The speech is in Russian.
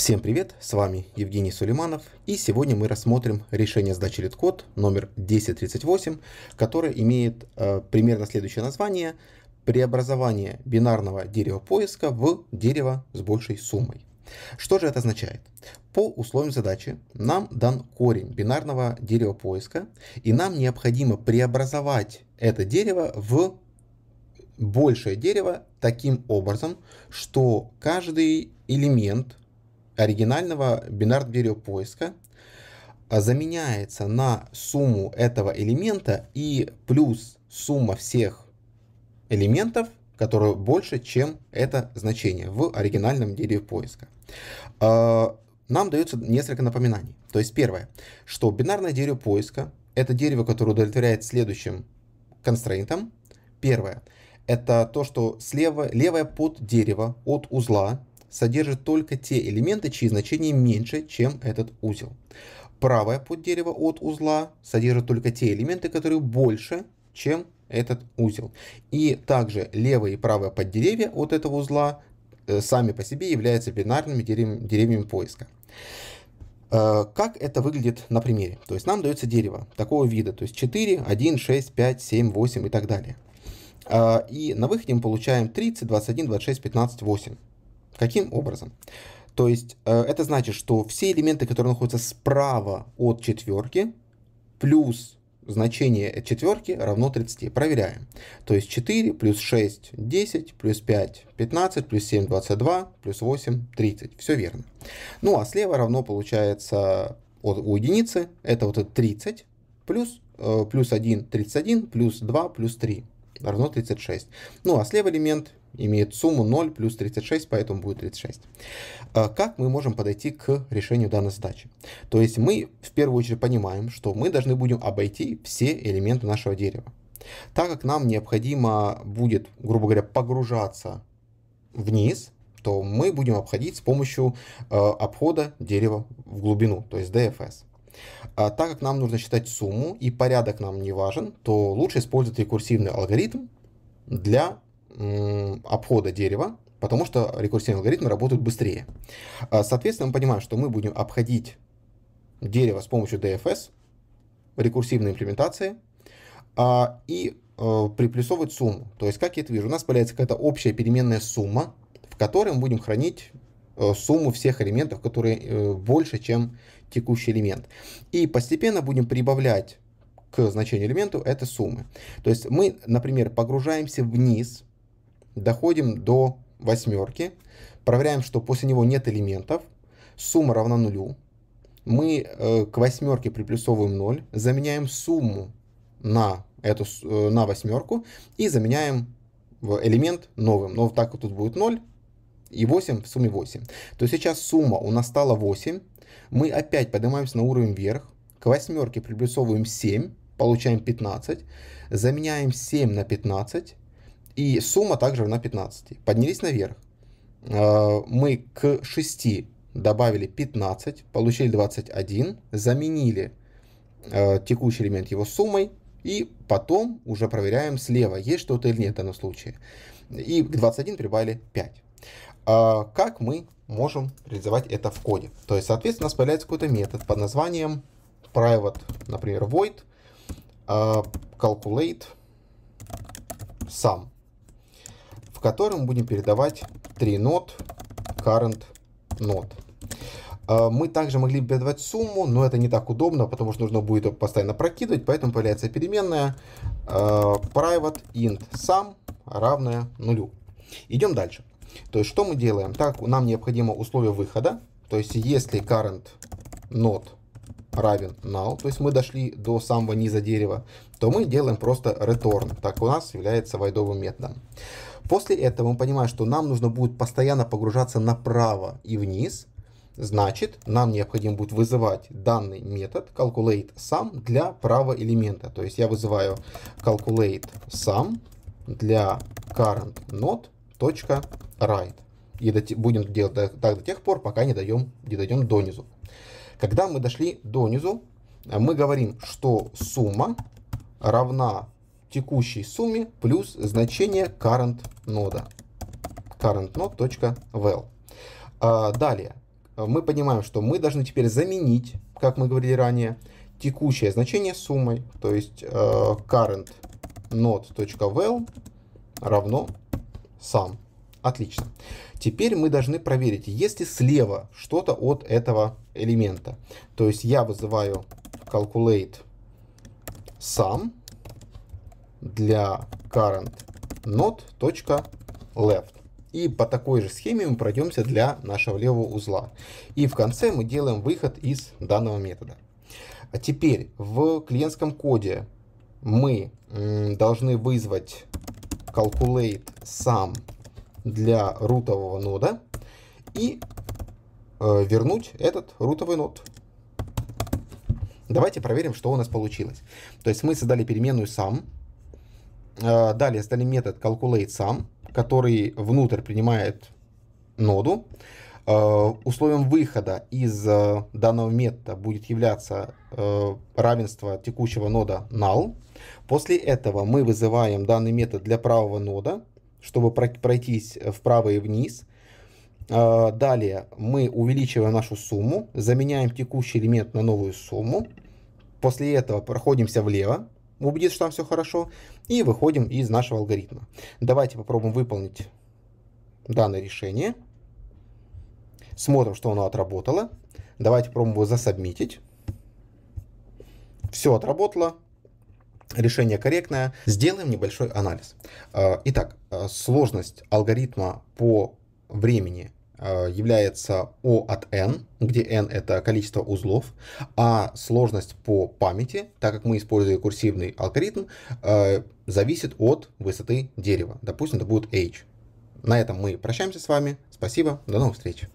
Всем привет, с вами Евгений Сулейманов, и сегодня мы рассмотрим решение сдачи лид-код номер 1038, которое имеет э, примерно следующее название «Преобразование бинарного дерева поиска в дерево с большей суммой». Что же это означает? По условиям задачи нам дан корень бинарного дерева поиска, и нам необходимо преобразовать это дерево в большее дерево таким образом, что каждый элемент оригинального бинар-дерева поиска а, заменяется на сумму этого элемента и плюс сумма всех элементов, которые больше, чем это значение в оригинальном дереве поиска. А, нам дается несколько напоминаний. То есть первое, что бинарное дерево поиска – это дерево, которое удовлетворяет следующим констрейнтам. Первое – это то, что слева, левое поддерево от узла содержит только те элементы, чьи значения меньше, чем этот узел. Правое поддерево от узла содержит только те элементы, которые больше, чем этот узел. И также левое и правое поддеревья от этого узла э, сами по себе являются бинарными деревьями, деревьями поиска. Э, как это выглядит на примере? То есть нам дается дерево такого вида, то есть 4, 1, 6, 5, 7, 8 и так далее. Э, и на выходе мы получаем 30, 21, 26, 15, 8. Каким образом? То есть э, это значит, что все элементы, которые находятся справа от четверки, плюс значение четверки равно 30. Проверяем. То есть 4 плюс 6 10, плюс 5 15, плюс 7 22, плюс 8 30. Все верно. Ну а слева равно получается от, у единицы это вот это 30 плюс, э, плюс 1 31, плюс 2 плюс 3 равно 36. Ну а слева элемент имеет сумму 0 плюс 36, поэтому будет 36. А как мы можем подойти к решению данной задачи? То есть мы в первую очередь понимаем, что мы должны будем обойти все элементы нашего дерева. Так как нам необходимо будет, грубо говоря, погружаться вниз, то мы будем обходить с помощью э, обхода дерева в глубину, то есть DFS. А так как нам нужно считать сумму и порядок нам не важен, то лучше использовать рекурсивный алгоритм для обхода дерева, потому что рекурсивные алгоритмы работают быстрее. А, соответственно, мы понимаем, что мы будем обходить дерево с помощью DFS, рекурсивной имплементации, а, и э, приплюсовывать сумму. То есть, как я это вижу, у нас появляется какая-то общая переменная сумма, в которой мы будем хранить э, сумму всех элементов, которые э, больше, чем текущий элемент. И постепенно будем прибавлять к значению элементу это суммы. То есть мы, например, погружаемся вниз – доходим до восьмерки, проверяем, что после него нет элементов, сумма равна нулю, мы э, к восьмерке приплюсовываем 0, заменяем сумму на, эту, э, на восьмерку и заменяем элемент новым. Но так вот тут будет 0 и 8 в сумме 8. То есть сейчас сумма у нас стала 8. Мы опять поднимаемся на уровень вверх. К восьмерке приплюсовываем 7, получаем 15. Заменяем 7 на 15 и сумма также равна 15. Поднялись наверх. А, мы к 6 добавили 15, получили 21, заменили а, текущий элемент его суммой, и потом уже проверяем слева, есть что-то или нет в данном случае. И к 21 прибавили 5. А, как мы можем реализовать это в коде? То есть, соответственно, у нас появляется какой-то метод под названием private, например, void calculate sum в который будем передавать 3 нот current нот. А, мы также могли бы передавать сумму, но это не так удобно, потому что нужно будет постоянно прокидывать, поэтому появляется переменная а, private int sum равная нулю. Идем дальше. То есть что мы делаем? Так, нам необходимо условие выхода. То есть если current not равен null, то есть мы дошли до самого низа дерева, то мы делаем просто return. Так у нас является вайдовым методом. После этого мы понимаем, что нам нужно будет постоянно погружаться направо и вниз. Значит, нам необходимо будет вызывать данный метод calculate сам для правого элемента. То есть я вызываю calculate сам для current node.write. И будем делать так до тех пор, пока не, даем, не дойдем до низу. Когда мы дошли до низу, э, мы говорим, что сумма равна текущей сумме плюс значение current нода. currentNode.val. А, далее. Мы понимаем, что мы должны теперь заменить, как мы говорили ранее, текущее значение суммой, то есть э, current node.val равно сам. Отлично. Теперь мы должны проверить, есть ли слева что-то от этого элемента. То есть я вызываю calculate сам для current node.left. И по такой же схеме мы пройдемся для нашего левого узла. И в конце мы делаем выход из данного метода. А теперь в клиентском коде мы должны вызвать calculate сам для рутового нода и э, вернуть этот рутовый нод. Давайте проверим, что у нас получилось. То есть мы создали переменную сам, а, далее стали метод calculate сам который внутрь принимает ноду. А, условием выхода из а, данного метода будет являться равенство текущего нода null. После этого мы вызываем данный метод для правого нода, чтобы пройтись вправо и вниз. Далее мы увеличиваем нашу сумму, заменяем текущий элемент на новую сумму. После этого проходимся влево, убедиться, что там все хорошо, и выходим из нашего алгоритма. Давайте попробуем выполнить данное решение. Смотрим, что оно отработало. Давайте попробуем его засобмитить. Все отработало, решение корректное. Сделаем небольшой анализ. А, итак, а, сложность алгоритма по времени Э, является O от N, где N это количество узлов, а сложность по памяти, так как мы используем курсивный алгоритм, э, зависит от высоты дерева. Допустим, это будет H. На этом мы прощаемся с вами. Спасибо, до новых встреч.